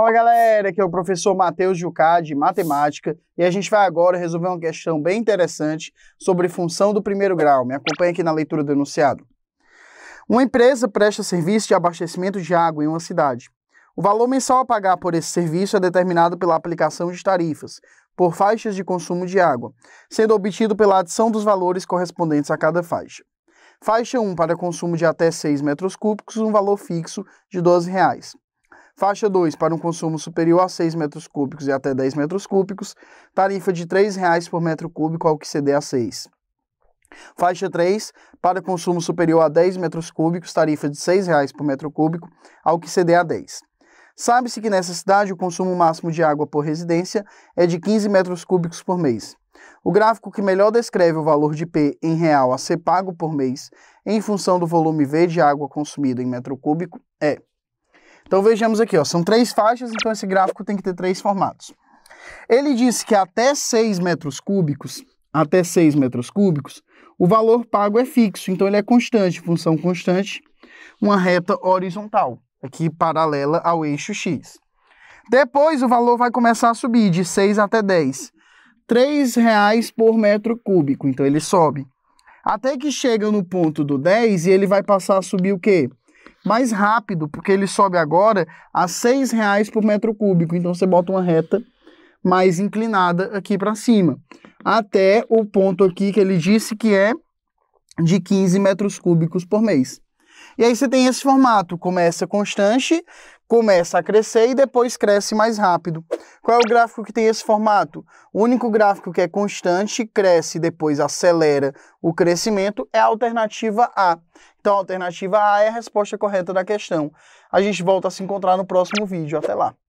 Fala galera, aqui é o professor Matheus Jucá de Matemática e a gente vai agora resolver uma questão bem interessante sobre função do primeiro grau. Me acompanha aqui na leitura do enunciado. Uma empresa presta serviço de abastecimento de água em uma cidade. O valor mensal a pagar por esse serviço é determinado pela aplicação de tarifas, por faixas de consumo de água, sendo obtido pela adição dos valores correspondentes a cada faixa. Faixa 1 para consumo de até 6 metros cúbicos, um valor fixo de R$ 12. Reais. Faixa 2, para um consumo superior a 6 metros cúbicos e até 10 metros cúbicos, tarifa de R$ 3,00 por metro cúbico ao que ceder a 6. Faixa 3, para consumo superior a 10 metros cúbicos, tarifa de R$ 6,00 por metro cúbico, ao que ceder a 10. Sabe-se que nessa cidade o consumo máximo de água por residência é de 15 metros cúbicos por mês. O gráfico que melhor descreve o valor de P em real a ser pago por mês em função do volume V de água consumida em metro cúbico é então vejamos aqui, ó, são três faixas, então esse gráfico tem que ter três formatos. Ele disse que até 6 metros cúbicos, até 6 metros cúbicos, o valor pago é fixo, então ele é constante, função constante, uma reta horizontal, aqui paralela ao eixo x. Depois o valor vai começar a subir de 6 até 10. R$ reais por metro cúbico, então ele sobe. Até que chega no ponto do 10 e ele vai passar a subir o quê? mais rápido, porque ele sobe agora a R$ 6,00 por metro cúbico. Então você bota uma reta mais inclinada aqui para cima, até o ponto aqui que ele disse que é de 15 metros cúbicos por mês. E aí você tem esse formato, começa constante, começa a crescer e depois cresce mais rápido. Qual é o gráfico que tem esse formato? O único gráfico que é constante, cresce, depois acelera o crescimento, é a alternativa A. Então a alternativa A é a resposta correta da questão. A gente volta a se encontrar no próximo vídeo. Até lá!